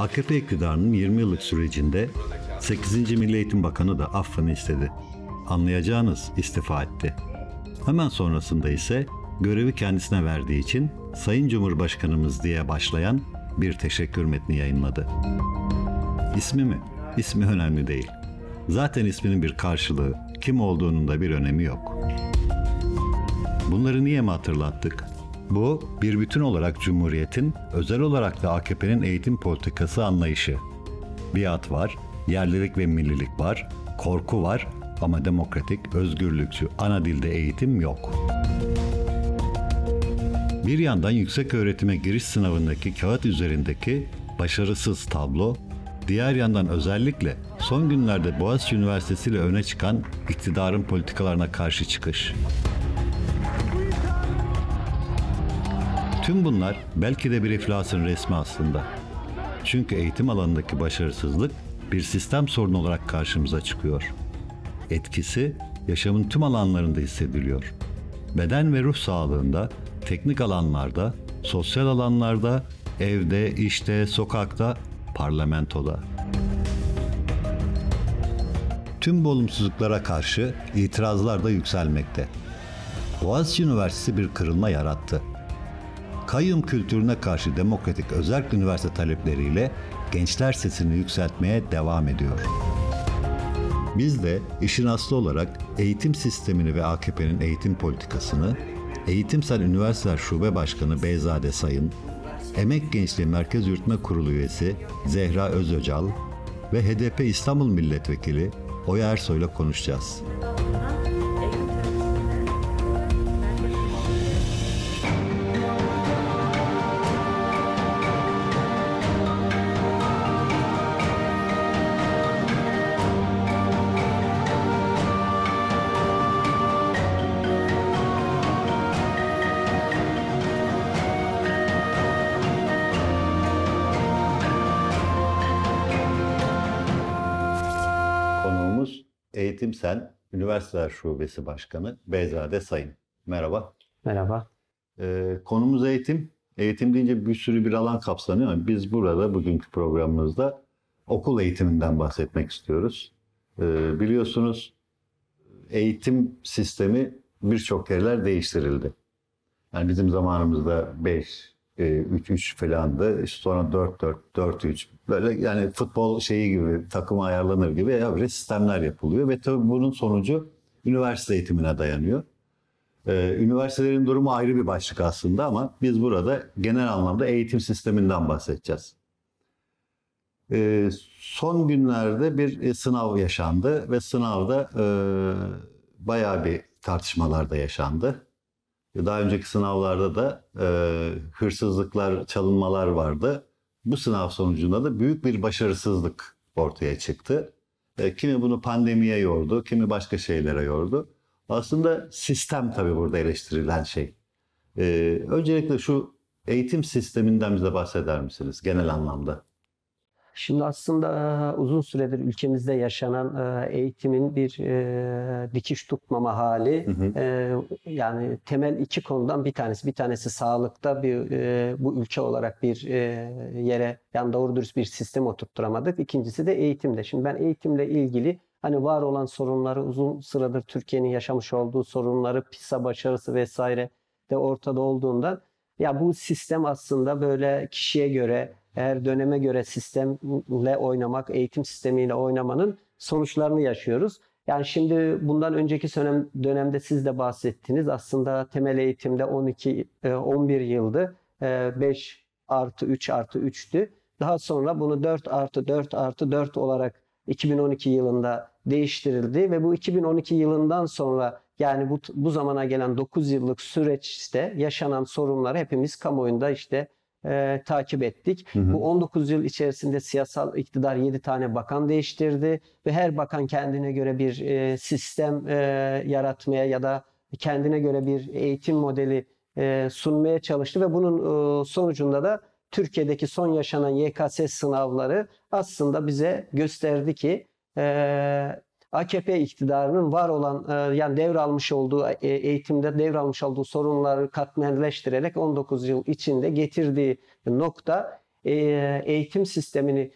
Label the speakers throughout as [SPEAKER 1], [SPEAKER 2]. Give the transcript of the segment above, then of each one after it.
[SPEAKER 1] AKP iktidarının 20 yıllık sürecinde 8. Milli Eğitim Bakanı da affını istedi. Anlayacağınız istifa etti. Hemen sonrasında ise görevi kendisine verdiği için Sayın Cumhurbaşkanımız diye başlayan bir teşekkür metni yayınladı. İsmi mi? İsmi önemli değil. Zaten isminin bir karşılığı, kim olduğunun da bir önemi yok. Bunları niye mi hatırlattık? Bu bir bütün olarak Cumhuriyet'in, özel olarak da AKP'nin eğitim politikası anlayışı. Biat var, yerlilik ve millilik var, korku var ama demokratik, özgürlükçü, ana dilde eğitim yok. Bir yandan yüksek öğretime giriş sınavındaki kağıt üzerindeki başarısız tablo, diğer yandan özellikle son günlerde Boğaziçi Üniversitesi ile öne çıkan iktidarın politikalarına karşı çıkış. Tüm bunlar belki de bir iflasın resmi aslında. Çünkü eğitim alanındaki başarısızlık bir sistem sorunu olarak karşımıza çıkıyor. Etkisi yaşamın tüm alanlarında hissediliyor. Beden ve ruh sağlığında, teknik alanlarda, sosyal alanlarda, evde, işte, sokakta, parlamentoda. Tüm bu olumsuzluklara karşı itirazlar da yükselmekte. Boğaziçi Üniversitesi bir kırılma yarattı kayyum kültürüne karşı demokratik özel üniversite talepleriyle gençler sesini yükseltmeye devam ediyor. Biz de işin aslı olarak eğitim sistemini ve AKP'nin eğitim politikasını, Eğitimsel Üniversiteler Şube Başkanı Beyzade Sayın, Emek Gençliği Merkez Yürütme Kurulu üyesi Zehra Özöcal ve HDP İstanbul Milletvekili Oya Ersoy'la konuşacağız. Üniversiteler Şubesi Başkanı Beyzade Sayın. Merhaba. Merhaba. Ee, konumuz eğitim. Eğitim deyince bir sürü bir alan kapsanıyor. Yani biz burada bugünkü programımızda okul eğitiminden bahsetmek istiyoruz. Ee, biliyorsunuz eğitim sistemi birçok yerler değiştirildi. Yani bizim zamanımızda 5, 3-3 e, falandı. Sonra 4-4-4-3. Böyle yani futbol şeyi gibi takım ayarlanır gibi öyle sistemler yapılıyor ve tabii bunun sonucu üniversite eğitimine dayanıyor. E, üniversitelerin durumu ayrı bir başlık aslında ama biz burada genel anlamda eğitim sisteminden bahsedeceğiz. E, son günlerde bir sınav yaşandı ve sınavda bayağı bir tartışmalar da yaşandı. Daha önceki sınavlarda da e, hırsızlıklar, çalınmalar vardı. Bu sınav sonucunda da büyük bir başarısızlık ortaya çıktı. E, kimi bunu pandemiye yordu, kimi başka şeylere yordu. Aslında sistem tabii burada eleştirilen şey. E, öncelikle şu eğitim sisteminden bize bahseder misiniz genel anlamda?
[SPEAKER 2] Şimdi aslında e, uzun süredir ülkemizde yaşanan e, eğitimin bir e, dikiş tutmama hali hı hı. yani temel iki konudan bir tanesi. Bir tanesi sağlıkta bir bu ülke olarak bir yere yani doğru dürüst bir sistem oturtturamadık. İkincisi de eğitimde. Şimdi ben eğitimle ilgili hani var olan sorunları uzun sıradır Türkiye'nin yaşamış olduğu sorunları PISA başarısı vesaire de ortada olduğundan ya bu sistem aslında böyle kişiye göre eğer döneme göre sistemle oynamak, eğitim sistemiyle oynamanın sonuçlarını yaşıyoruz. Yani şimdi bundan önceki dönem, dönemde siz de bahsettiniz. Aslında temel eğitimde 12 11 e, yıldı. 5 e, artı 3 artı 3'tü. Daha sonra bunu 4 artı 4 artı 4 olarak 2012 yılında değiştirildi ve bu 2012 yılından sonra yani bu, bu zamana gelen 9 yıllık süreçte yaşanan sorunları hepimiz kamuoyunda işte e, takip ettik. Hı hı. Bu 19 yıl içerisinde siyasal iktidar 7 tane bakan değiştirdi ve her bakan kendine göre bir e, sistem e, yaratmaya ya da kendine göre bir eğitim modeli e, sunmaya çalıştı ve bunun e, sonucunda da Türkiye'deki son yaşanan YKS sınavları aslında bize gösterdi ki e, AKP iktidarının var olan e, yani devralmış olduğu e, eğitimde devralmış olduğu sorunları katmerleştirerek 19 yıl içinde getirdiği nokta e, eğitim sistemini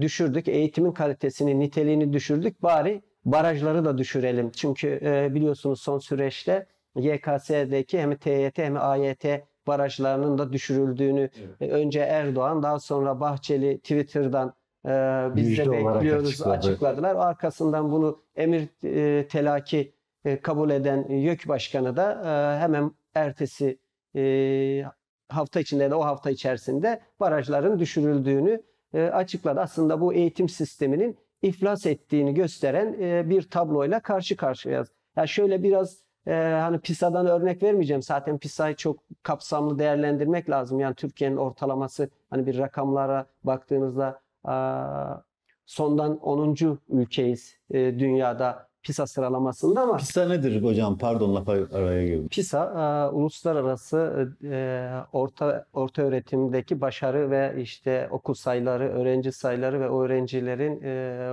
[SPEAKER 2] düşürdük. Eğitimin kalitesini, niteliğini düşürdük. Bari barajları da düşürelim. Çünkü biliyorsunuz son süreçte YKS'deki hem TYT hem AYT barajlarının da düşürüldüğünü evet. önce Erdoğan daha sonra Bahçeli Twitter'dan e, biz Müjde de bekliyoruz açıkladı. açıkladılar. Arkasından bunu emir e, telaki e, kabul eden YÖK Başkanı da e, hemen ertesi e, hafta içinde de o hafta içerisinde barajların düşürüldüğünü e, açıkladı. Aslında bu eğitim sisteminin iflas ettiğini gösteren e, bir tabloyla karşı karşıyayız. Ya yani şöyle biraz e, hani PISA'dan örnek vermeyeceğim. Zaten PISA'yı çok kapsamlı değerlendirmek lazım. Yani Türkiye'nin ortalaması hani bir rakamlara baktığınızda sondan 10. ülkeyiz e, dünyada PISA sıralamasında ama
[SPEAKER 1] PISA nedir hocam? Pardon lafa araya girdim.
[SPEAKER 2] PISA e, uluslararası e, orta orta öğretimdeki başarı ve işte okul sayıları, öğrenci sayıları ve öğrencilerin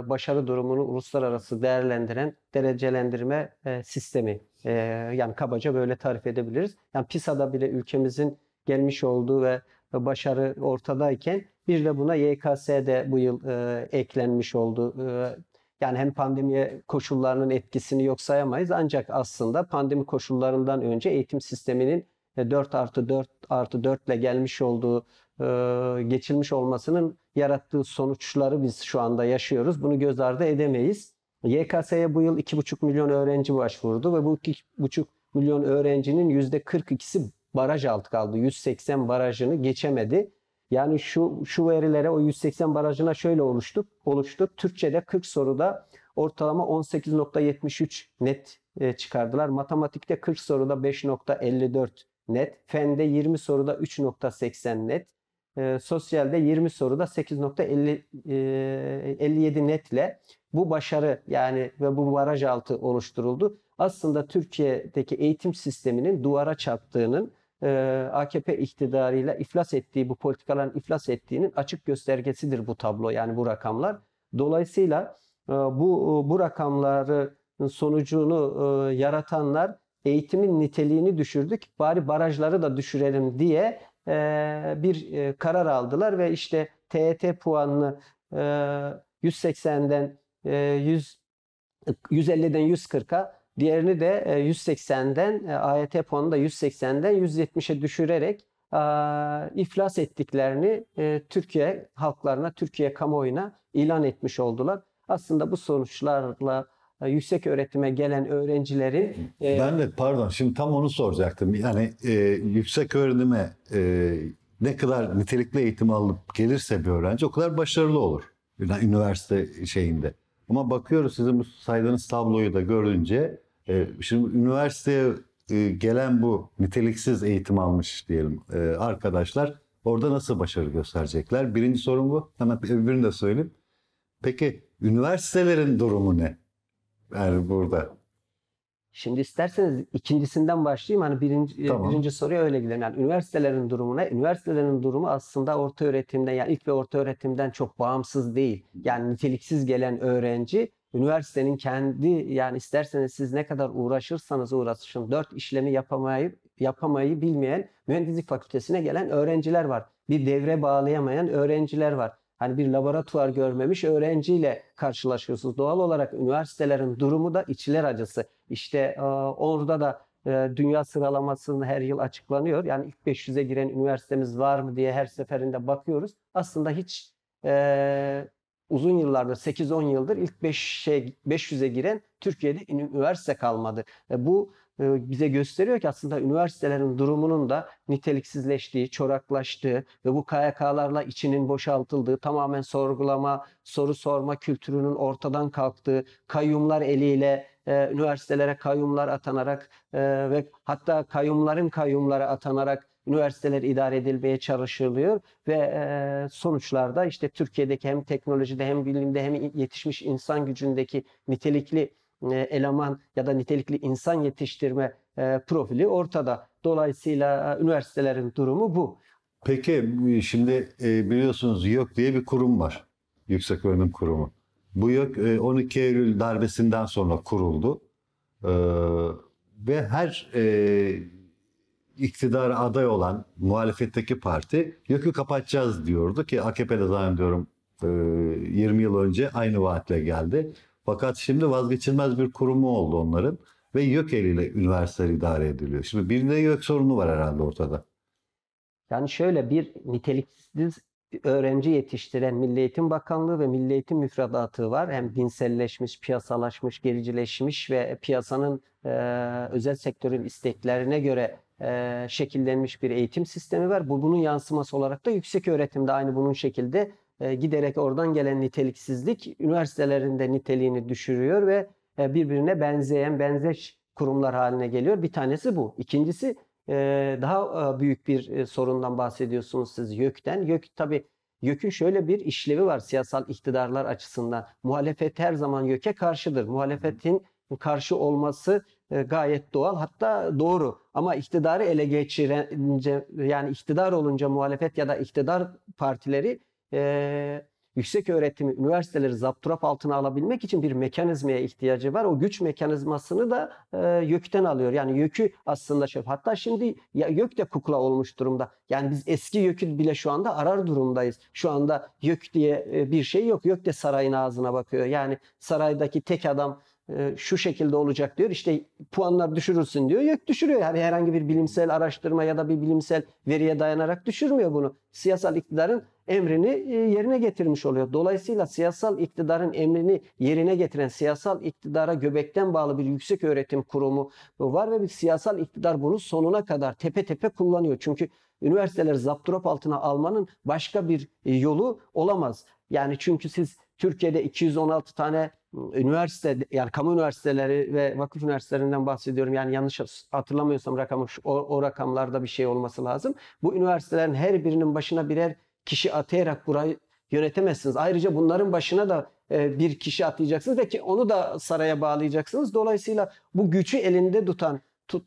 [SPEAKER 2] başarı durumunu uluslararası değerlendiren derecelendirme sistemi. yani kabaca böyle tarif edebiliriz. Yani PISA'da bile ülkemizin gelmiş olduğu ve e, başarı ortadayken bir de buna YKS de bu yıl e, eklenmiş oldu. E, yani hem pandemi koşullarının etkisini yok sayamayız ancak aslında pandemi koşullarından önce eğitim sisteminin 4 e, artı 4 artı 4 ile gelmiş olduğu e, geçilmiş olmasının yarattığı sonuçları biz şu anda yaşıyoruz. Bunu göz ardı edemeyiz. YKS'ye bu yıl 2,5 milyon öğrenci başvurdu ve bu 2,5 milyon öğrencinin %42'si baraj altı kaldı. 180 barajını geçemedi. Yani şu şu verilere o 180 barajına şöyle oluştu. Oluştuk. Türkçede 40 soruda ortalama 18.73 net e, çıkardılar. Matematikte 40 soruda 5.54 net. Fende 20 soruda 3.80 net. E, sosyalde 20 soruda 8.57 e, netle bu başarı yani ve bu baraj altı oluşturuldu. Aslında Türkiye'deki eğitim sisteminin duvara çarptığının e, AKP iktidarıyla iflas ettiği, bu politikaların iflas ettiğinin açık göstergesidir bu tablo yani bu rakamlar. Dolayısıyla e, bu e, bu rakamları sonucunu e, yaratanlar eğitimin niteliğini düşürdük, bari barajları da düşürelim diye e, bir e, karar aldılar ve işte TET e puanını e, 180'den e, 100 150'den 140'a Diğerini de 180'den e, e, AYT puanını da 180'den 170'e düşürerek iflas ettiklerini e, Türkiye halklarına, Türkiye kamuoyuna ilan etmiş oldular. Aslında bu sonuçlarla yüksek öğretime gelen öğrencilerin... Ben
[SPEAKER 1] de pardon şimdi tam onu soracaktım. Yani e, yüksek öğrenime e, ne kadar nitelikli eğitim alıp gelirse bir öğrenci o kadar başarılı olur. Yani üniversite şeyinde. Ama bakıyoruz sizin bu saydığınız tabloyu da görünce ee, şimdi üniversiteye e, gelen bu niteliksiz eğitim almış diyelim e, arkadaşlar orada nasıl başarı gösterecekler? Birinci sorun bu. Hemen öbürünü de söyleyeyim. Peki üniversitelerin durumu ne? Yani burada.
[SPEAKER 2] Şimdi isterseniz ikincisinden başlayayım. Hani birinci, e, tamam. birinci soruya öyle gidelim. Yani üniversitelerin durumu ne? üniversitelerin durumu aslında orta öğretimden yani ilk ve orta öğretimden çok bağımsız değil. Yani niteliksiz gelen öğrenci üniversitenin kendi yani isterseniz siz ne kadar uğraşırsanız uğraşın dört işlemi yapamayı yapamayı bilmeyen mühendislik fakültesine gelen öğrenciler var. Bir devre bağlayamayan öğrenciler var. Hani bir laboratuvar görmemiş öğrenciyle karşılaşıyorsunuz. Doğal olarak üniversitelerin durumu da içler acısı. İşte e, orada da e, dünya sıralamasının her yıl açıklanıyor. Yani ilk 500'e giren üniversitemiz var mı diye her seferinde bakıyoruz. Aslında hiç e, uzun yıllardır 8-10 yıldır ilk 5'e şey, 500'e giren Türkiye'de üniversite kalmadı. E, bu e, bize gösteriyor ki aslında üniversitelerin durumunun da niteliksizleştiği, çoraklaştığı ve bu KYK'larla içinin boşaltıldığı, tamamen sorgulama, soru sorma kültürünün ortadan kalktığı, kayyumlar eliyle e, üniversitelere kayyumlar atanarak e, ve hatta kayyumların kayyumları atanarak üniversiteler idare edilmeye çalışılıyor ve e, sonuçlarda işte Türkiye'deki hem teknolojide hem bilimde hem yetişmiş insan gücündeki nitelikli e, eleman ya da nitelikli insan yetiştirme e, profili ortada. Dolayısıyla e, üniversitelerin durumu bu.
[SPEAKER 1] Peki şimdi biliyorsunuz YÖK diye bir kurum var. Yüksek Öğrenim Kurumu. Bu YÖK 12 Eylül darbesinden sonra kuruldu. ve her iktidara aday olan muhalefetteki parti YÖK'ü kapatacağız diyordu ki AKP de zannediyorum 20 e, yıl önce aynı vaatle geldi. Fakat şimdi vazgeçilmez bir kurumu oldu onların ve YÖK eliyle üniversiteler idare ediliyor. Şimdi birine YÖK sorunu var herhalde ortada.
[SPEAKER 2] Yani şöyle bir niteliksiz öğrenci yetiştiren Milli Eğitim Bakanlığı ve Milli Eğitim müfredatı var. Hem dinselleşmiş, piyasalaşmış, gericileşmiş ve piyasanın e, özel sektörün isteklerine göre e, şekillenmiş bir eğitim sistemi var. Bu bunun yansıması olarak da yüksek öğretimde aynı bunun şekilde e, giderek oradan gelen niteliksizlik üniversitelerinde niteliğini düşürüyor ve e, birbirine benzeyen benzeş kurumlar haline geliyor. Bir tanesi bu. İkincisi e, daha e, büyük bir e, sorundan bahsediyorsunuz siz YÖK'ten. YÖK tabi YÖK'ün şöyle bir işlevi var siyasal iktidarlar açısından. Muhalefet her zaman YÖK'e karşıdır. Muhalefetin karşı olması e, gayet doğal hatta doğru. Ama iktidarı ele geçirince yani iktidar olunca muhalefet ya da iktidar partileri e, yüksek öğretimi, üniversiteleri zapturap altına alabilmek için bir mekanizmaya ihtiyacı var. O güç mekanizmasını da e, YÖK'ten alıyor. Yani YÖK'ü aslında şey. Hatta şimdi ya, YÖK de kukla olmuş durumda. Yani biz eski YÖK'ü bile şu anda arar durumdayız. Şu anda YÖK diye e, bir şey yok. YÖK de sarayın ağzına bakıyor. Yani saraydaki tek adam e, şu şekilde olacak diyor. İşte puanlar düşürürsün diyor. Yok düşürüyor. Yani herhangi bir bilimsel araştırma ya da bir bilimsel veriye dayanarak düşürmüyor bunu. Siyasal iktidarın emrini e, yerine getirmiş oluyor. Dolayısıyla siyasal iktidarın emrini yerine getiren siyasal iktidara göbekten bağlı bir yüksek öğretim kurumu var ve bir siyasal iktidar bunu sonuna kadar tepe tepe kullanıyor. Çünkü üniversiteleri zapturap altına almanın başka bir e, yolu olamaz. Yani çünkü siz Türkiye'de 216 tane üniversite yani kamu üniversiteleri ve vakıf üniversitelerinden bahsediyorum. Yani yanlış hatırlamıyorsam rakamı o, o rakamlarda bir şey olması lazım. Bu üniversitelerin her birinin başına birer kişi atayarak burayı yönetemezsiniz. Ayrıca bunların başına da e, bir kişi atayacaksınız ve ki onu da saraya bağlayacaksınız. Dolayısıyla bu gücü elinde tutan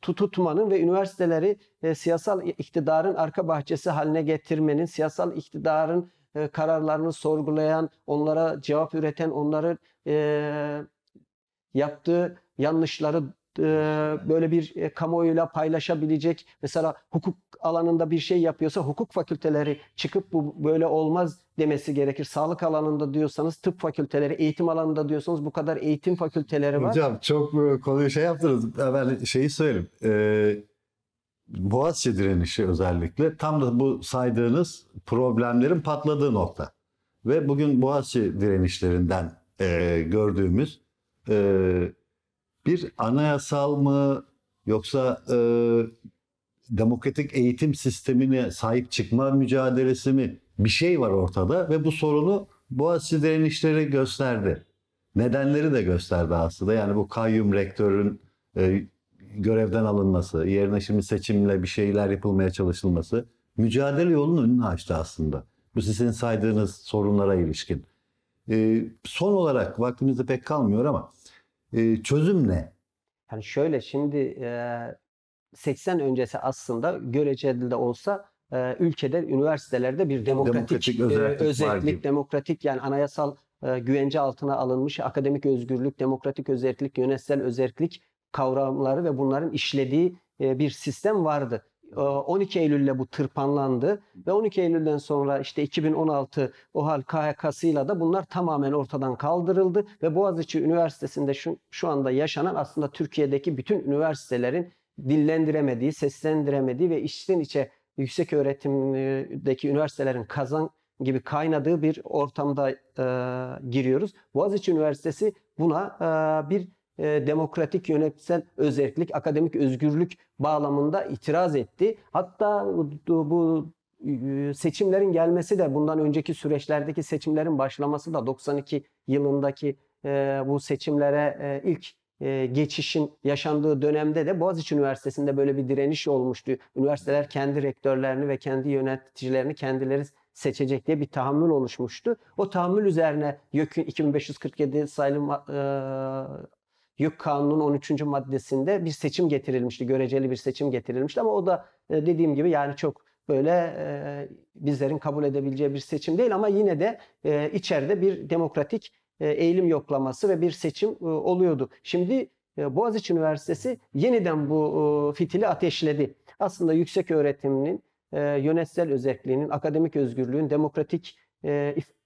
[SPEAKER 2] tutmanın ve üniversiteleri e, siyasal iktidarın arka bahçesi haline getirmenin, siyasal iktidarın e, kararlarını sorgulayan, onlara cevap üreten, onları e, yaptığı yanlışları e, böyle bir e, kamuoyuyla paylaşabilecek mesela hukuk alanında bir şey yapıyorsa hukuk fakülteleri çıkıp bu böyle olmaz demesi gerekir. Sağlık alanında diyorsanız tıp fakülteleri, eğitim alanında diyorsanız bu kadar eğitim fakülteleri var. Hocam
[SPEAKER 1] çok konuyu şey yaptınız. Ben şeyi söyleyeyim. Ee, Boğaziçi direnişi özellikle tam da bu saydığınız problemlerin patladığı nokta. Ve bugün Boğaziçi direnişlerinden e, gördüğümüz e, bir anayasal mı yoksa e, demokratik eğitim sistemine sahip çıkma mücadelesi mi bir şey var ortada ve bu sorunu Boğaziçi direnişleri gösterdi. Nedenleri de gösterdi aslında. Yani bu kayyum rektörün e, görevden alınması, yerine şimdi seçimle bir şeyler yapılmaya çalışılması mücadele yolunun önünü açtı aslında. Bu sizin saydığınız sorunlara ilişkin. E, son olarak vaktimizde pek kalmıyor ama e, çözüm ne?
[SPEAKER 2] Yani şöyle şimdi e, 80 öncesi aslında göreceli de olsa e, ülkede üniversitelerde bir demokratik, demokratik özellik, e, özellik demokratik yani anayasal e, güvence altına alınmış akademik özgürlük, demokratik özellik, yönetsel özellik kavramları ve bunların işlediği e, bir sistem vardı. 12 e, Eylül'le bu tırpanlandı ve 12 Eylül'den sonra işte 2016 OHAL KHK'sıyla da bunlar tamamen ortadan kaldırıldı ve Boğaziçi Üniversitesi'nde şu, şu anda yaşanan aslında Türkiye'deki bütün üniversitelerin dillendiremediği, seslendiremediği ve içten içe yüksek öğretimdeki üniversitelerin kazan gibi kaynadığı bir ortamda e, giriyoruz. Boğaziçi Üniversitesi buna e, bir e, demokratik yönetsel özellik, akademik özgürlük bağlamında itiraz etti. Hatta bu e, seçimlerin gelmesi de bundan önceki süreçlerdeki seçimlerin başlaması da 92 yılındaki e, bu seçimlere e, ilk e, geçişin yaşandığı dönemde de Boğaziçi Üniversitesi'nde böyle bir direniş olmuştu. Üniversiteler kendi rektörlerini ve kendi yöneticilerini kendileri seçecek diye bir tahammül oluşmuştu. O tahammül üzerine YÖK'ün 2547 sayılı e, Yük Kanunun 13. maddesinde bir seçim getirilmişti. Göreceli bir seçim getirilmişti ama o da e, dediğim gibi yani çok böyle e, bizlerin kabul edebileceği bir seçim değil ama yine de e, içeride bir demokratik eğilim yoklaması ve bir seçim oluyordu. Şimdi Boğaziçi Üniversitesi yeniden bu fitili ateşledi. Aslında yüksek öğretiminin yönetsel özelliğinin, akademik özgürlüğün, demokratik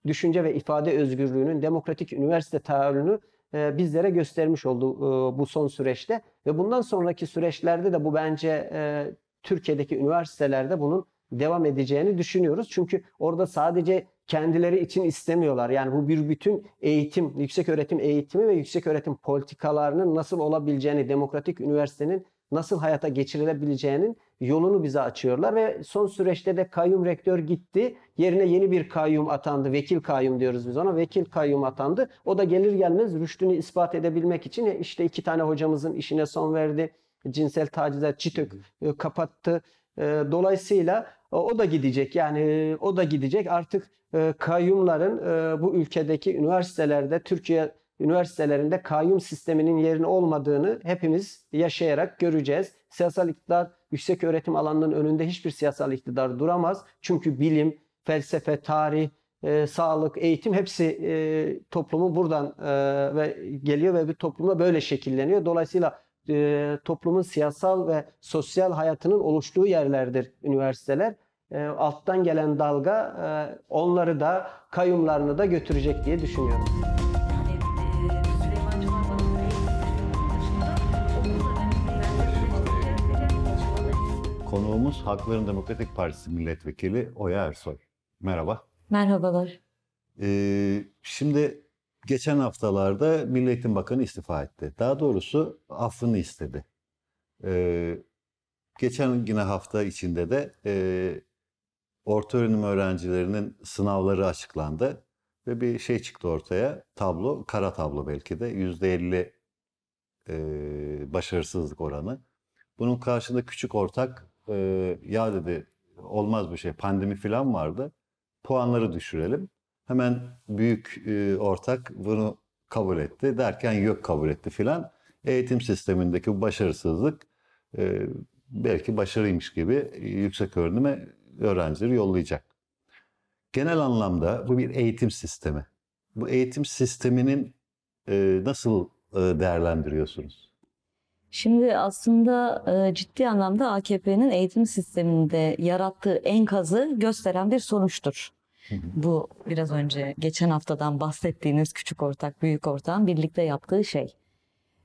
[SPEAKER 2] düşünce ve ifade özgürlüğünün, demokratik üniversite tahayyülünü e, bizlere göstermiş oldu e, bu son süreçte. Ve bundan sonraki süreçlerde de bu bence e, Türkiye'deki üniversitelerde bunun devam edeceğini düşünüyoruz. Çünkü orada sadece kendileri için istemiyorlar. Yani bu bir bütün eğitim, yüksek öğretim eğitimi ve yüksek öğretim politikalarının nasıl olabileceğini demokratik üniversitenin nasıl hayata geçirilebileceğinin yolunu bize açıyorlar ve son süreçte de kayyum rektör gitti. Yerine yeni bir kayyum atandı. Vekil kayyum diyoruz biz ona. Vekil kayyum atandı. O da gelir gelmez rüştünü ispat edebilmek için e, işte iki tane hocamızın işine son verdi. Cinsel tacize çitök e, kapattı. E, dolayısıyla o da gidecek yani o da gidecek artık kayyumların bu ülkedeki üniversitelerde Türkiye üniversitelerinde kayyum sisteminin yerini olmadığını hepimiz yaşayarak göreceğiz. Siyasal iktidar yüksek öğretim alanının önünde hiçbir siyasal iktidar duramaz. Çünkü bilim, felsefe, tarih, e, sağlık, eğitim hepsi e, toplumu buradan e, ve geliyor ve bir topluma böyle şekilleniyor. Dolayısıyla e, toplumun siyasal ve sosyal hayatının oluştuğu yerlerdir üniversiteler. E, alttan gelen dalga e, onları da kayyumlarını da götürecek diye düşünüyorum.
[SPEAKER 1] Konuğumuz Halkların Demokratik Partisi Milletvekili Oya Ersoy. Merhaba.
[SPEAKER 3] Merhabalar.
[SPEAKER 1] Ee, şimdi geçen haftalarda Milli Eğitim Bakanı istifa etti. Daha doğrusu affını istedi. Ee, geçen yine hafta içinde de e, orta öğrenim öğrencilerinin sınavları açıklandı. Ve bir şey çıktı ortaya. Tablo, kara tablo belki de. %50 e, başarısızlık oranı. Bunun karşında küçük ortak e, ya dedi olmaz bu şey pandemi falan vardı. Puanları düşürelim. Hemen büyük e, ortak bunu kabul etti. Derken yok kabul etti filan. Eğitim sistemindeki bu başarısızlık e, belki başarıymış gibi yüksek öğrenime öğrencileri yollayacak. Genel anlamda bu bir eğitim sistemi. Bu eğitim sisteminin e, nasıl e, değerlendiriyorsunuz?
[SPEAKER 3] Şimdi aslında e, ciddi anlamda AKP'nin eğitim sisteminde yarattığı enkazı gösteren bir sonuçtur. Bu biraz önce geçen haftadan bahsettiğiniz küçük ortak, büyük ortağın birlikte yaptığı şey.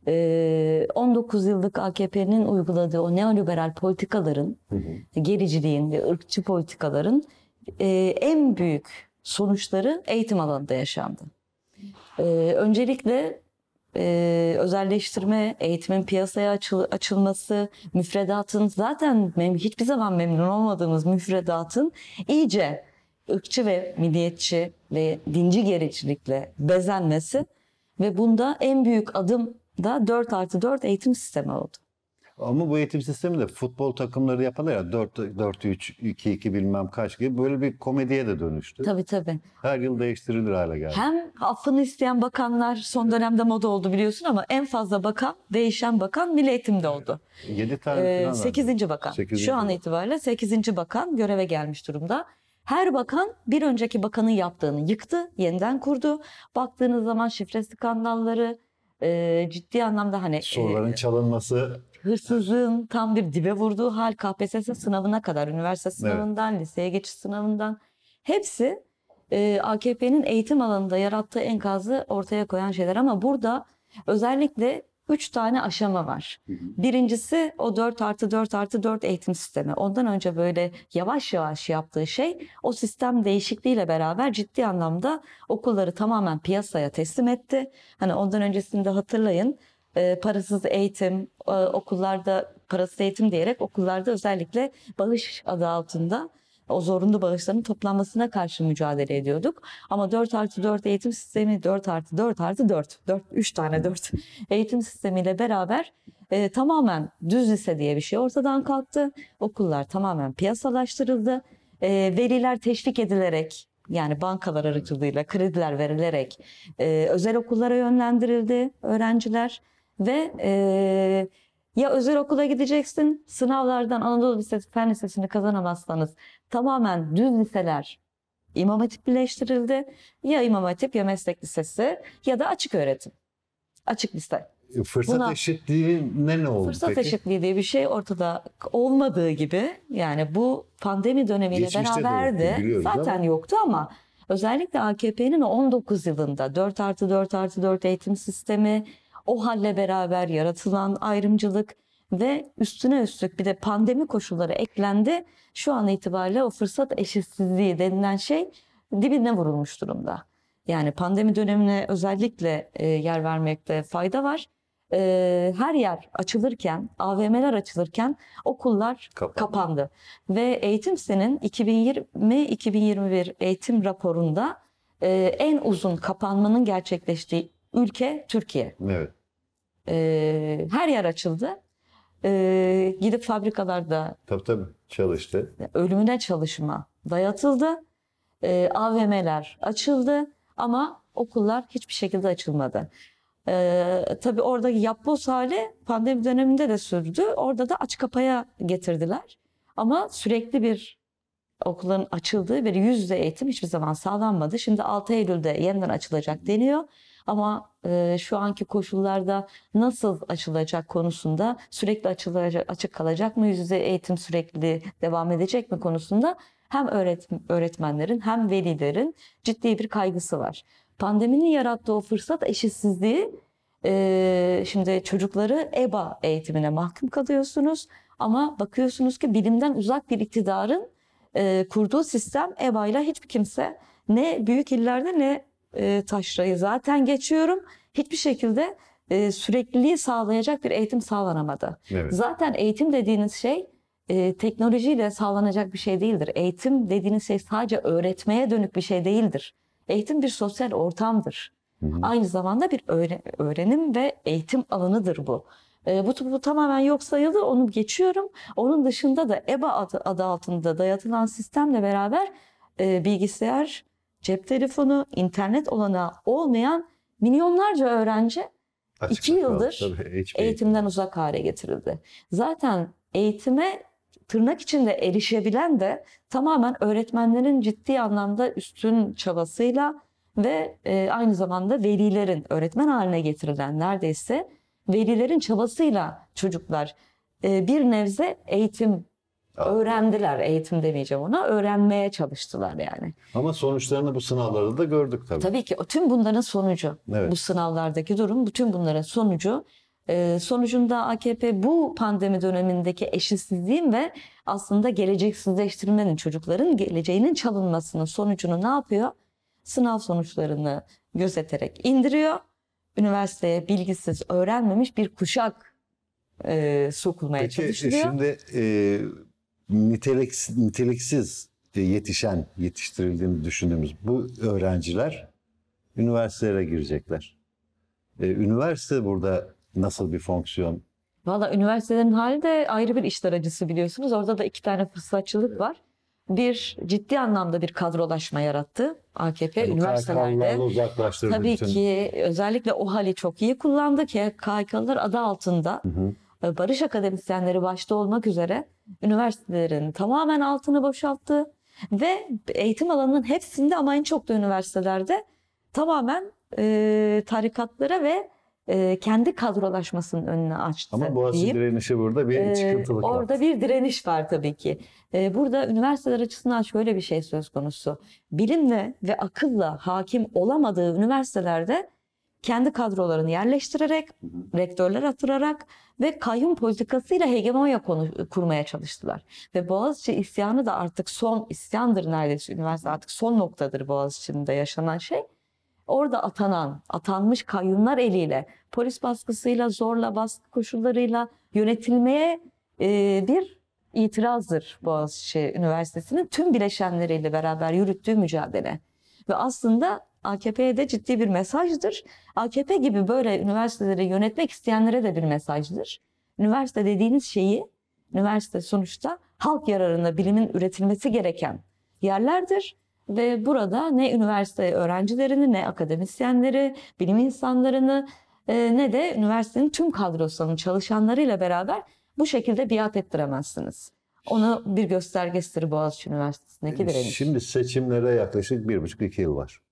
[SPEAKER 3] 19 e, yıllık AKP'nin uyguladığı o neoliberal politikaların, hı gericiliğin ve ırkçı politikaların e, en büyük sonuçları eğitim alanında yaşandı. Öncelikle e, özelleştirme, eğitimin piyasaya açıl, açılması, müfredatın zaten mem, hiçbir zaman memnun olmadığımız müfredatın iyice ırkçı ve milliyetçi ve dinci gericilikle bezenmesi ve bunda en büyük adım da 4 artı 4 eğitim sistemi oldu.
[SPEAKER 1] Ama bu eğitim sistemi de futbol takımları yaparlar ya 4 4 3 2 2 bilmem kaç gibi böyle bir komediye de dönüştü. Tabii tabii. Her yıl değiştirilir hale geldi.
[SPEAKER 3] Hem affını isteyen bakanlar son dönemde moda oldu biliyorsun ama en fazla bakan, değişen bakan Milli Eğitim'de oldu.
[SPEAKER 1] 7 tane ee, 8. bakan. 8. Şu an
[SPEAKER 3] itibariyle 8. bakan göreve gelmiş durumda. Her bakan bir önceki bakanın yaptığını yıktı, yeniden kurdu. Baktığınız zaman şifre skandalları, e, ciddi anlamda hani... E, Soruların
[SPEAKER 1] e, çalınması
[SPEAKER 3] hırsızlığın tam bir dibe vurduğu hal KPSS sınavına kadar, üniversite sınavından, evet. liseye geçiş sınavından hepsi e, AKP'nin eğitim alanında yarattığı enkazı ortaya koyan şeyler. Ama burada özellikle üç tane aşama var. Birincisi o 4 artı 4 artı 4 eğitim sistemi. Ondan önce böyle yavaş yavaş yaptığı şey o sistem değişikliğiyle beraber ciddi anlamda okulları tamamen piyasaya teslim etti. Hani ondan öncesinde hatırlayın e, parasız eğitim, e, okullarda parasız eğitim diyerek okullarda özellikle bağış adı altında o zorunlu bağışların toplanmasına karşı mücadele ediyorduk. Ama 4 artı 4 eğitim sistemi 4 artı 4 artı 4, 4 3 tane 4 eğitim sistemiyle beraber e, tamamen düz lise diye bir şey ortadan kalktı. Okullar tamamen piyasalaştırıldı. E, veliler teşvik edilerek yani bankalar aracılığıyla krediler verilerek e, özel okullara yönlendirildi öğrenciler. Ve e, ya özel okula gideceksin, sınavlardan Anadolu Lisesi, Fen Lisesi'ni kazanamazsanız tamamen düz liseler İmam Hatipleştirildi, Ya İmam Hatip ya Meslek Lisesi ya da açık öğretim.
[SPEAKER 1] Açık lise. E, fırsat Buna, eşitliğine ne oldu fırsat peki? eşitliği
[SPEAKER 3] diye bir şey ortada olmadığı gibi yani bu pandemi dönemiyle Geçmişte beraber de zaten ama. yoktu ama özellikle AKP'nin 19 yılında 4 artı 4 artı 4 eğitim sistemi o halle beraber yaratılan ayrımcılık ve üstüne üstlük bir de pandemi koşulları eklendi. Şu an itibariyle o fırsat eşitsizliği denilen şey dibine vurulmuş durumda. Yani pandemi dönemine özellikle e, yer vermekte fayda var. E, her yer açılırken, AVM'ler açılırken okullar kapandı. kapandı. Ve eğitim senin 2020-2021 eğitim raporunda e, en uzun kapanmanın gerçekleştiği ülke Türkiye. Evet. Ee, her yer açıldı. Ee, gidip fabrikalarda
[SPEAKER 1] tabii tabii çalıştı.
[SPEAKER 3] Ölümüne çalışma dayatıldı. Ee, AVM'ler açıldı ama okullar hiçbir şekilde açılmadı. Ee, tabii oradaki yapboz hali pandemi döneminde de sürdü. Orada da aç kapaya getirdiler. Ama sürekli bir okulların açıldığı bir yüz yüze eğitim hiçbir zaman sağlanmadı. Şimdi 6 Eylül'de yeniden açılacak deniyor. Ama e, şu anki koşullarda nasıl açılacak konusunda sürekli açılacak, açık kalacak mı? Yüz yüze eğitim sürekli devam edecek mi konusunda hem öğretim, öğretmenlerin hem velilerin ciddi bir kaygısı var. Pandeminin yarattığı o fırsat eşitsizliği e, şimdi çocukları EBA eğitimine mahkum kalıyorsunuz ama bakıyorsunuz ki bilimden uzak bir iktidarın e, kurduğu sistem EBA ile hiçbir kimse ne büyük illerde ne e, taşrayı zaten geçiyorum. Hiçbir şekilde e, sürekliliği sağlayacak bir eğitim sağlanamadı. Evet. Zaten eğitim dediğiniz şey e, teknolojiyle sağlanacak bir şey değildir. Eğitim dediğiniz şey sadece öğretmeye dönük bir şey değildir. Eğitim bir sosyal ortamdır. Hı hı. Aynı zamanda bir öğrenim ve eğitim alanıdır bu. E, bu, bu tamamen yok sayıldı. Onu geçiyorum. Onun dışında da EBA adı, adı altında dayatılan sistemle beraber e, bilgisayar cep telefonu, internet olana olmayan milyonlarca öğrenci Açık iki yıldır tabii, eğitimden uzak hale getirildi. Zaten eğitime tırnak içinde erişebilen de tamamen öğretmenlerin ciddi anlamda üstün çabasıyla ve e, aynı zamanda velilerin öğretmen haline getirilen neredeyse velilerin çabasıyla çocuklar e, bir nevze eğitim Ah. Öğrendiler. Eğitim demeyeceğim ona. Öğrenmeye çalıştılar yani.
[SPEAKER 1] Ama sonuçlarını bu sınavlarda da gördük tabii. Tabii ki. Tüm bunların sonucu. Evet. Bu
[SPEAKER 3] sınavlardaki durum. Bütün bunların sonucu. Ee, sonucunda AKP bu pandemi dönemindeki eşitsizliğin ve aslında geleceksizleştirmenin, çocukların geleceğinin çalınmasının sonucunu ne yapıyor? Sınav sonuçlarını gözeterek indiriyor. Üniversiteye bilgisiz, öğrenmemiş bir kuşak
[SPEAKER 1] e, sokulmaya Peki, e, çalışılıyor. Şimdi e, niteliksiz, niteliksiz yetişen, yetiştirildiğini düşündüğümüz bu öğrenciler üniversitelere girecekler. E, üniversite burada nasıl bir fonksiyon?
[SPEAKER 3] Valla üniversitelerin hali de ayrı bir işler acısı biliyorsunuz. Orada da iki tane fırsatçılık var. Bir ciddi anlamda bir kadrolaşma yarattı AKP yani üniversitelerde.
[SPEAKER 1] Tabii bütün. ki
[SPEAKER 3] özellikle o hali çok iyi kullandı ki KHK'lılar adı altında hı
[SPEAKER 1] hı.
[SPEAKER 3] Barış akademisyenleri başta olmak üzere üniversitelerin tamamen altını boşalttı ve eğitim alanının hepsinde ama en çok da üniversitelerde tamamen e, tarikatlara ve e, kendi kadrolaşmasının önüne açtı. Ama Boğaziçi diyeyim.
[SPEAKER 1] direnişi burada bir e, çıkıntılık Orada
[SPEAKER 3] bir direniş var tabii ki. E, burada üniversiteler açısından şöyle bir şey söz konusu. Bilimle ve akılla hakim olamadığı üniversitelerde kendi kadrolarını yerleştirerek, rektörler atırarak ve kayyum politikasıyla hegemonya konu, kurmaya çalıştılar. Ve Boğaziçi isyanı da artık son isyandır neredeyse üniversite artık son noktadır Boğaziçi'nde yaşanan şey. Orada atanan, atanmış kayyumlar eliyle, polis baskısıyla, zorla, baskı koşullarıyla yönetilmeye e, bir itirazdır Boğaziçi Üniversitesi'nin tüm bileşenleriyle beraber yürüttüğü mücadele. Ve aslında AKP'ye de ciddi bir mesajdır. AKP gibi böyle üniversiteleri yönetmek isteyenlere de bir mesajdır. Üniversite dediğiniz şeyi, üniversite sonuçta halk yararına bilimin üretilmesi gereken yerlerdir. Ve burada ne üniversite öğrencilerini, ne akademisyenleri, bilim insanlarını, e, ne de üniversitenin tüm kadrosunun çalışanlarıyla beraber bu şekilde biat ettiremezsiniz. Onu bir göstergesidir Boğaziçi Üniversitesi'ndeki direniş. E,
[SPEAKER 1] şimdi seçimlere yaklaşık bir buçuk iki yıl var.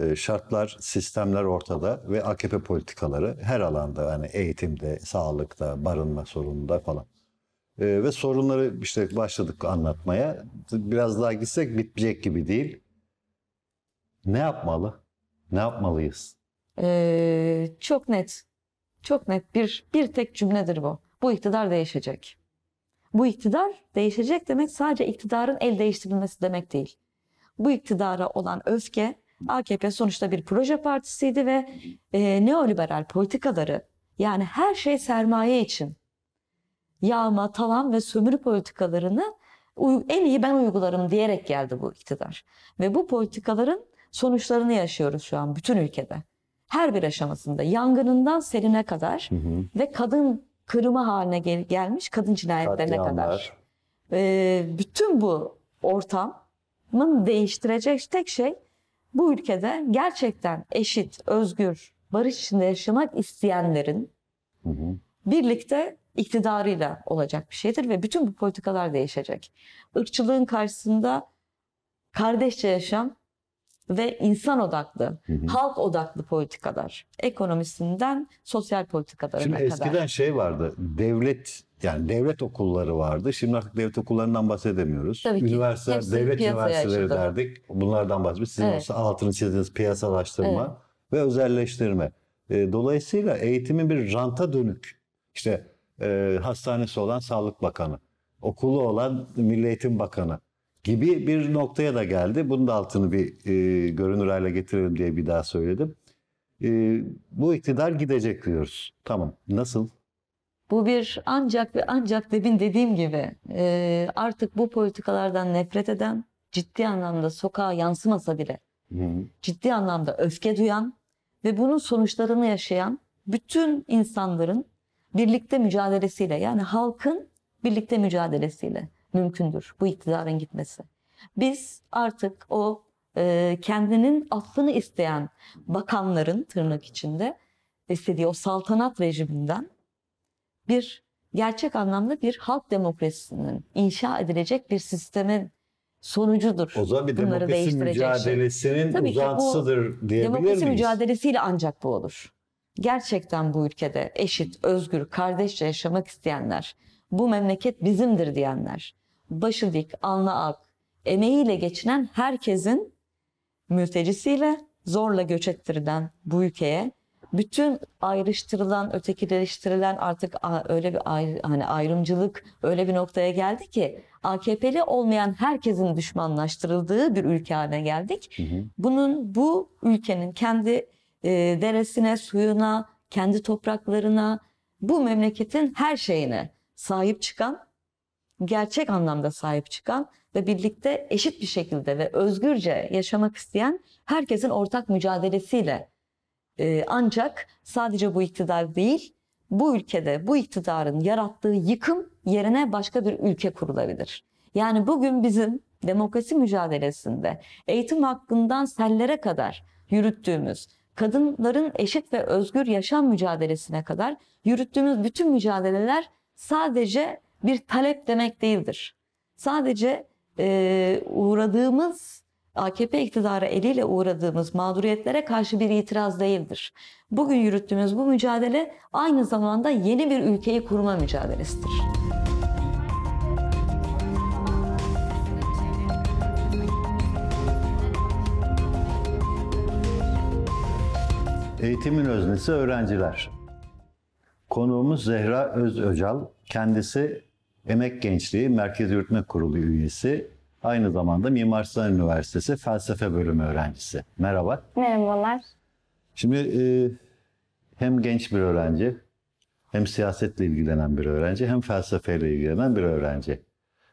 [SPEAKER 1] Ee, şartlar, sistemler ortada ve AKP politikaları her alanda yani eğitimde, sağlıkta, barınma sorununda falan. E, ve sorunları işte başladık anlatmaya. Biraz daha gitsek bitmeyecek gibi değil. Ne yapmalı? Ne yapmalıyız?
[SPEAKER 3] Ee, çok net. Çok net bir bir tek cümledir bu. Bu iktidar değişecek. Bu iktidar değişecek demek sadece iktidarın el değiştirilmesi demek değil. Bu iktidara olan öfke AKP sonuçta bir proje partisiydi ve e, neoliberal politikaları yani her şey sermaye için yağma, talan ve sömürü politikalarını en iyi ben uygularım diyerek geldi bu iktidar. Ve bu politikaların sonuçlarını yaşıyoruz şu an bütün ülkede. Her bir aşamasında yangınından seline kadar hı hı. ve kadın kırımı haline gel- gelmiş kadın cinayetlerine kadar. Ee, bütün bu ortamın değiştirecek tek şey bu ülkede gerçekten eşit, özgür, barış içinde yaşamak isteyenlerin birlikte iktidarıyla olacak bir şeydir ve bütün bu politikalar değişecek. Irkçılığın karşısında kardeşçe yaşam ve insan odaklı, hı hı. halk odaklı politikalar. Ekonomisinden sosyal politikalara Şimdi kadar. eskiden
[SPEAKER 1] şey vardı, devlet yani devlet okulları vardı. Şimdi artık devlet okullarından bahsedemiyoruz. Tabii ki. Üniversiteler, Hepsini devlet üniversiteleri yaşadı. derdik. Bunlardan bahsediyoruz. Sizin evet. altını çizdiğiniz piyasalaştırma evet. ve özelleştirme. Ee, dolayısıyla eğitimin bir ranta dönük. İşte e, hastanesi olan Sağlık Bakanı, okulu olan Milli Eğitim Bakanı gibi bir noktaya da geldi. Bunun da altını bir e, görünür hale getirelim diye bir daha söyledim. E, bu iktidar gidecek diyoruz. Tamam. Nasıl?
[SPEAKER 3] Bu bir ancak ve ancak demin dediğim gibi e, artık bu politikalardan nefret eden, ciddi anlamda sokağa yansımasa bile Hı. ciddi anlamda öfke duyan ve bunun sonuçlarını yaşayan bütün insanların birlikte mücadelesiyle yani halkın birlikte mücadelesiyle mümkündür bu iktidarın gitmesi. Biz artık o e, kendinin affını isteyen bakanların tırnak içinde istediği o saltanat rejiminden bir gerçek anlamda bir halk demokrasisinin inşa edilecek bir sistemin sonucudur.
[SPEAKER 1] O zaman bir Bunları demokrasi şey. mücadelesinin şey. Tabii uzantısıdır bu, diyebilir demokrasi miyiz? Demokrasi
[SPEAKER 3] mücadelesiyle ancak bu olur. Gerçekten bu ülkede eşit, özgür, kardeşçe yaşamak isteyenler, bu memleket bizimdir diyenler, başı dik, alnı ak, emeğiyle geçinen herkesin mültecisiyle zorla göç ettirilen bu ülkeye bütün ayrıştırılan, ötekileştirilen artık öyle bir ayrı, hani ayrımcılık öyle bir noktaya geldi ki AKP'li olmayan herkesin düşmanlaştırıldığı bir ülke haline geldik. Hı hı. Bunun bu ülkenin kendi e, deresine, suyuna, kendi topraklarına, bu memleketin her şeyine sahip çıkan, gerçek anlamda sahip çıkan ve birlikte eşit bir şekilde ve özgürce yaşamak isteyen herkesin ortak mücadelesiyle ee, ancak sadece bu iktidar değil, bu ülkede bu iktidarın yarattığı yıkım yerine başka bir ülke kurulabilir. Yani bugün bizim demokrasi mücadelesinde eğitim hakkından sellere kadar yürüttüğümüz, kadınların eşit ve özgür yaşam mücadelesine kadar yürüttüğümüz bütün mücadeleler sadece bir talep demek değildir. Sadece e, uğradığımız AKP iktidarı eliyle uğradığımız mağduriyetlere karşı bir itiraz değildir. Bugün yürüttüğümüz bu mücadele aynı zamanda yeni bir ülkeyi kurma mücadelesidir.
[SPEAKER 1] Eğitimin öznesi öğrenciler. Konuğumuz Zehra Öz Öcal, kendisi Emek Gençliği Merkez Yürütme Kurulu üyesi, Aynı zamanda Mimar Sinan Üniversitesi Felsefe Bölümü öğrencisi. Merhaba.
[SPEAKER 3] Merhabalar.
[SPEAKER 1] Şimdi e, hem genç bir öğrenci, hem siyasetle ilgilenen bir öğrenci, hem felsefeyle ilgilenen bir öğrenci.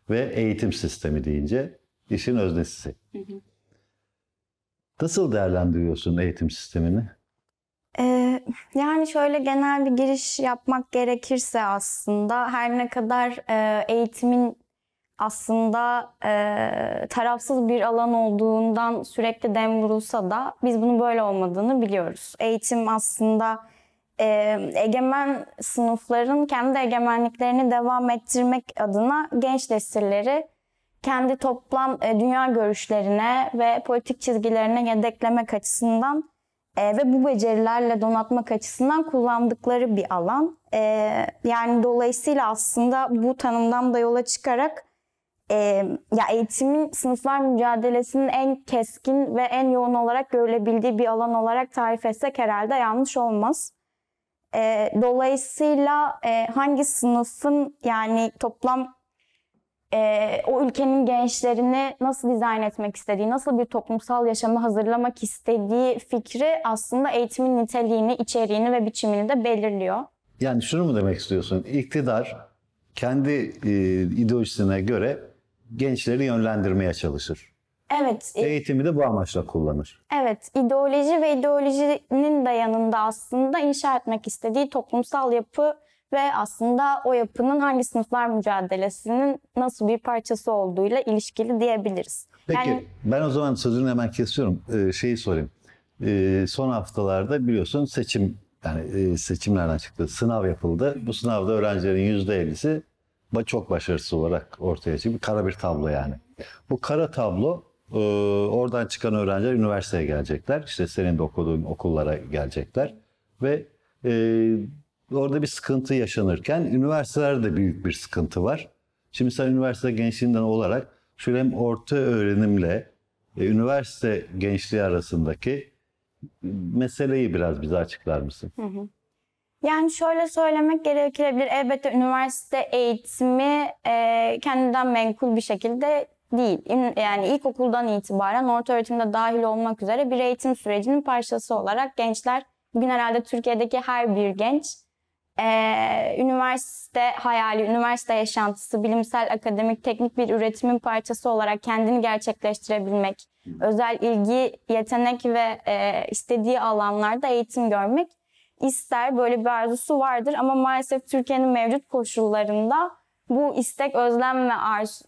[SPEAKER 1] Ve eğitim sistemi deyince işin öznesi. Hı hı. Nasıl değerlendiriyorsun eğitim sistemini?
[SPEAKER 4] Ee, yani şöyle genel bir giriş yapmak gerekirse aslında her ne kadar e, eğitimin aslında e, tarafsız bir alan olduğundan sürekli dem vurulsa da biz bunun böyle olmadığını biliyoruz. Eğitim aslında e, egemen sınıfların kendi egemenliklerini devam ettirmek adına genç nesilleri kendi toplam e, dünya görüşlerine ve politik çizgilerine yedeklemek açısından e, ve bu becerilerle donatmak açısından kullandıkları bir alan. E, yani dolayısıyla aslında bu tanımdan da yola çıkarak e, ya eğitimin sınıflar mücadelesinin en keskin ve en yoğun olarak görülebildiği bir alan olarak tarif etsek herhalde yanlış olmaz. E, dolayısıyla e, hangi sınıfın yani toplam e, o ülkenin gençlerini nasıl dizayn etmek istediği, nasıl bir toplumsal yaşamı hazırlamak istediği fikri aslında eğitimin niteliğini, içeriğini ve biçimini de belirliyor.
[SPEAKER 1] Yani şunu mu demek istiyorsun? İktidar kendi e, ideolojisine göre gençleri yönlendirmeye çalışır. Evet. E- Eğitimi de bu amaçla kullanır.
[SPEAKER 4] Evet, ideoloji ve ideolojinin de yanında aslında inşa etmek istediği toplumsal yapı ve aslında o yapının hangi sınıflar mücadelesinin nasıl bir parçası olduğuyla ilişkili diyebiliriz.
[SPEAKER 2] Peki yani...
[SPEAKER 1] ben o zaman sözünü hemen kesiyorum. Ee, şeyi sorayım. Ee, son haftalarda biliyorsun seçim yani e, seçimlerden çıktı. Sınav yapıldı. Bu sınavda öğrencilerin %50'si çok başarısız olarak ortaya çıkıyor. Kara bir tablo yani. Bu kara tablo e, oradan çıkan öğrenciler üniversiteye gelecekler. İşte senin de okuduğun okullara gelecekler. Ve e, orada bir sıkıntı yaşanırken üniversitelerde büyük bir sıkıntı var. Şimdi sen üniversite gençliğinden olarak şöyle hem orta öğrenimle e, üniversite gençliği arasındaki meseleyi biraz bize açıklar
[SPEAKER 4] mısın? Hı hı. Yani şöyle söylemek gerekebilir Elbette üniversite eğitimi e, kendinden menkul bir şekilde değil. Yani ilkokuldan itibaren orta öğretimde dahil olmak üzere bir eğitim sürecinin parçası olarak gençler, bugün herhalde Türkiye'deki her bir genç e, üniversite hayali, üniversite yaşantısı, bilimsel, akademik, teknik bir üretimin parçası olarak kendini gerçekleştirebilmek, özel ilgi, yetenek ve e, istediği alanlarda eğitim görmek ister, böyle bir arzusu vardır ama maalesef Türkiye'nin mevcut koşullarında bu istek, özlem ve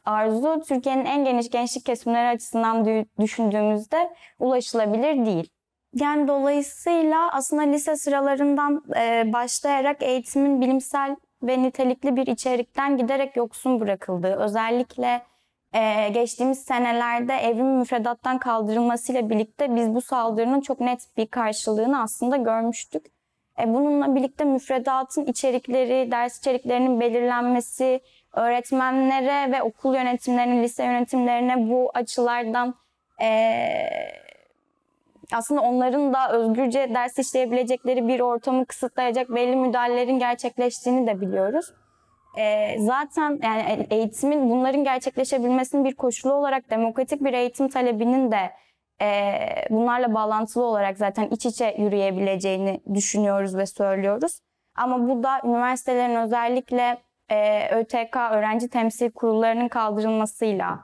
[SPEAKER 4] arzu Türkiye'nin en geniş gençlik kesimleri açısından düşündüğümüzde ulaşılabilir değil. Yani dolayısıyla aslında lise sıralarından e, başlayarak eğitimin bilimsel ve nitelikli bir içerikten giderek yoksun bırakıldığı, özellikle e, geçtiğimiz senelerde evrim müfredattan kaldırılmasıyla birlikte biz bu saldırının çok net bir karşılığını aslında görmüştük. E, bununla birlikte müfredatın içerikleri, ders içeriklerinin belirlenmesi, öğretmenlere ve okul yönetimlerine, lise yönetimlerine bu açılardan e, aslında onların da özgürce ders işleyebilecekleri bir ortamı kısıtlayacak belli müdahalelerin gerçekleştiğini de biliyoruz. E, zaten yani e, eğitimin bunların gerçekleşebilmesinin bir koşulu olarak demokratik bir eğitim talebinin de e, bunlarla bağlantılı olarak zaten iç içe yürüyebileceğini düşünüyoruz ve söylüyoruz. Ama bu da üniversitelerin özellikle e, ÖTK öğrenci temsil kurullarının kaldırılmasıyla,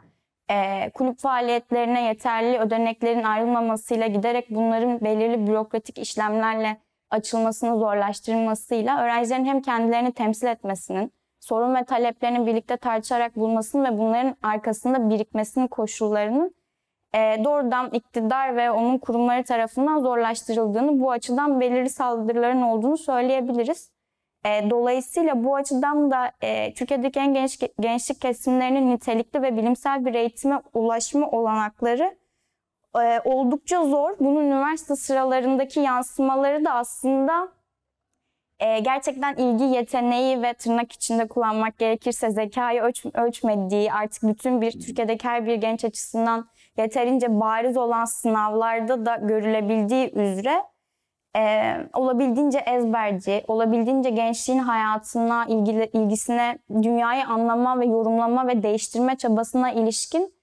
[SPEAKER 4] e, kulüp faaliyetlerine yeterli ödeneklerin ayrılmamasıyla giderek bunların belirli bürokratik işlemlerle açılmasını zorlaştırılmasıyla öğrencilerin hem kendilerini temsil etmesinin, sorun ve taleplerini birlikte tartışarak bulmasının ve bunların arkasında birikmesinin koşullarının e, doğrudan iktidar ve onun kurumları tarafından zorlaştırıldığını, bu açıdan belirli saldırıların olduğunu söyleyebiliriz. E, dolayısıyla bu açıdan da e, Türkiye'deki en genç gençlik kesimlerinin nitelikli ve bilimsel bir eğitime ulaşma olanakları e, oldukça zor. Bunun üniversite sıralarındaki yansımaları da aslında e, gerçekten ilgi, yeteneği ve tırnak içinde kullanmak gerekirse zekayı ölç ölçmediği artık bütün bir Türkiye'deki her bir genç açısından yeterince bariz olan sınavlarda da görülebildiği üzere e, olabildiğince ezberci, olabildiğince gençliğin hayatına, ilgili, ilgisine, dünyayı anlama ve yorumlama ve değiştirme çabasına ilişkin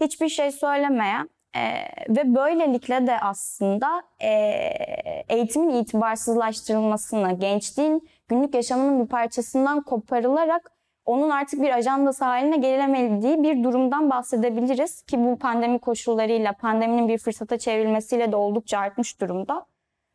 [SPEAKER 4] hiçbir şey söylemeyen e, ve böylelikle de aslında e, eğitimin itibarsızlaştırılmasını, gençliğin günlük yaşamının bir parçasından koparılarak onun artık bir ajandası haline gelemediği bir durumdan bahsedebiliriz ki bu pandemi koşullarıyla, pandeminin bir fırsata çevrilmesiyle de oldukça artmış durumda.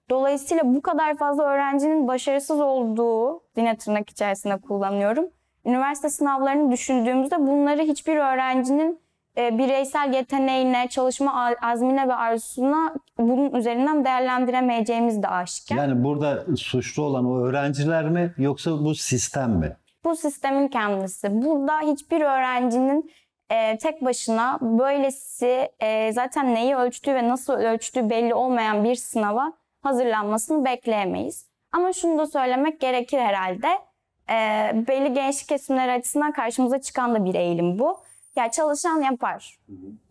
[SPEAKER 4] Dolayısıyla bu kadar fazla öğrencinin başarısız olduğu, yine tırnak içerisinde kullanıyorum, üniversite sınavlarını düşündüğümüzde bunları hiçbir öğrencinin e, bireysel yeteneğine, çalışma azmine ve arzusuna bunun üzerinden değerlendiremeyeceğimiz de aşikar.
[SPEAKER 1] Yani burada suçlu olan o öğrenciler mi yoksa bu sistem mi?
[SPEAKER 4] bu sistemin kendisi. Burada hiçbir öğrencinin e, tek başına böylesi e, zaten neyi ölçtüğü ve nasıl ölçtüğü belli olmayan bir sınava hazırlanmasını bekleyemeyiz. Ama şunu da söylemek gerekir herhalde. E, belli gençlik kesimleri açısından karşımıza çıkan da bir eğilim bu. Ya yani çalışan yapar.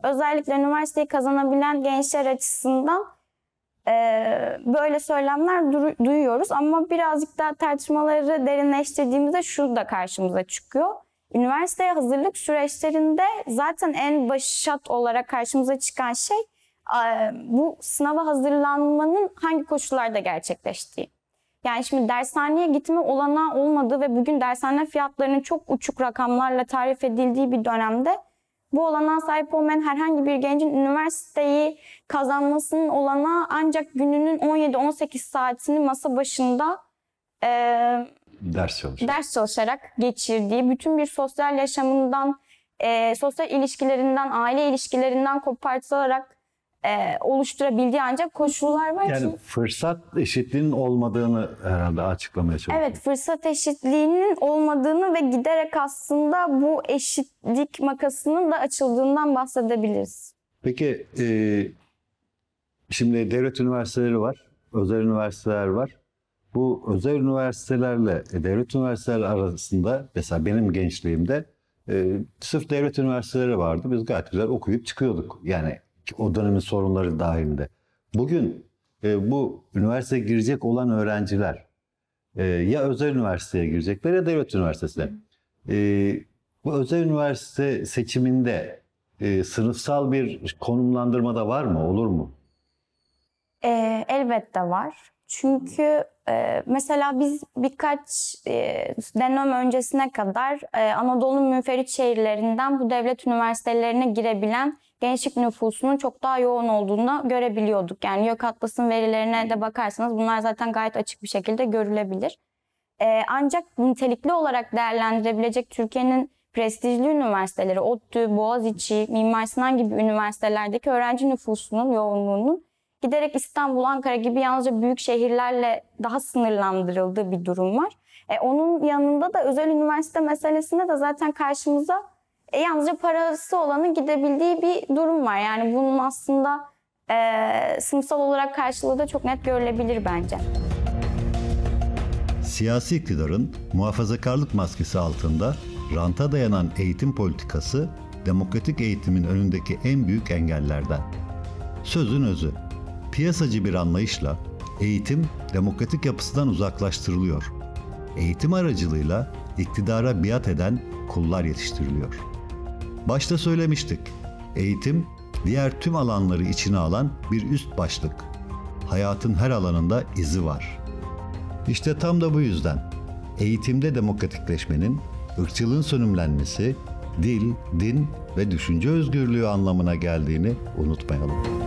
[SPEAKER 4] Özellikle üniversiteyi kazanabilen gençler açısından ee, böyle söylemler du- duyuyoruz ama birazcık daha tartışmaları derinleştirdiğimizde şu da karşımıza çıkıyor. Üniversiteye hazırlık süreçlerinde zaten en başat olarak karşımıza çıkan şey bu sınava hazırlanmanın hangi koşullarda gerçekleştiği. Yani şimdi dershaneye gitme olanağı olmadığı ve bugün dershane fiyatlarının çok uçuk rakamlarla tarif edildiği bir dönemde bu olana sahip olmayan herhangi bir gencin üniversiteyi kazanmasının olana ancak gününün 17-18 saatini masa başında e,
[SPEAKER 1] ders, çalışarak.
[SPEAKER 4] ders çalışarak geçirdiği, bütün bir sosyal yaşamından, e, sosyal ilişkilerinden, aile ilişkilerinden kopartılarak e, oluşturabildiği ancak koşullar var yani ki. Yani
[SPEAKER 1] fırsat eşitliğinin olmadığını herhalde açıklamaya çalışıyor.
[SPEAKER 4] Evet fırsat eşitliğinin olmadığını ve giderek aslında bu eşitlik makasının da açıldığından bahsedebiliriz.
[SPEAKER 1] Peki e, şimdi devlet üniversiteleri var, özel üniversiteler var. Bu özel üniversitelerle e, devlet üniversiteleri arasında mesela benim gençliğimde e, sırf devlet üniversiteleri vardı. Biz gayet güzel okuyup çıkıyorduk. Yani o dönemin sorunları dahilinde. Bugün e, bu üniversiteye girecek olan öğrenciler e, ya özel üniversiteye girecekler ya devlet üniversitesine. E, bu özel üniversite seçiminde e, sınıfsal bir konumlandırma da var mı? Olur mu?
[SPEAKER 4] E, elbette var. Çünkü e, mesela biz birkaç e, denem öncesine kadar e, Anadolu müferit şehirlerinden bu devlet üniversitelerine girebilen gençlik nüfusunun çok daha yoğun olduğunu görebiliyorduk. Yani YÖK Atlas'ın verilerine de bakarsanız bunlar zaten gayet açık bir şekilde görülebilir. Ee, ancak nitelikli olarak değerlendirebilecek Türkiye'nin prestijli üniversiteleri, ODTÜ, Boğaziçi, Mimar Sinan gibi üniversitelerdeki öğrenci nüfusunun yoğunluğunun giderek İstanbul, Ankara gibi yalnızca büyük şehirlerle daha sınırlandırıldığı bir durum var. E, onun yanında da özel üniversite meselesinde de zaten karşımıza e, yalnızca parası olanın gidebildiği bir durum var. Yani bunun aslında e, sınıfsal olarak karşılığı da çok net görülebilir bence.
[SPEAKER 1] Siyasi iktidarın muhafazakarlık maskesi altında ranta dayanan eğitim politikası demokratik eğitimin önündeki en büyük engellerden. Sözün özü, piyasacı bir anlayışla eğitim demokratik yapısından uzaklaştırılıyor. Eğitim aracılığıyla iktidara biat eden kullar yetiştiriliyor.'' Başta söylemiştik. Eğitim diğer tüm alanları içine alan bir üst başlık. Hayatın her alanında izi var. İşte tam da bu yüzden eğitimde demokratikleşmenin, ırkçılığın sönümlenmesi, dil, din ve düşünce özgürlüğü anlamına geldiğini unutmayalım.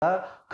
[SPEAKER 2] kaç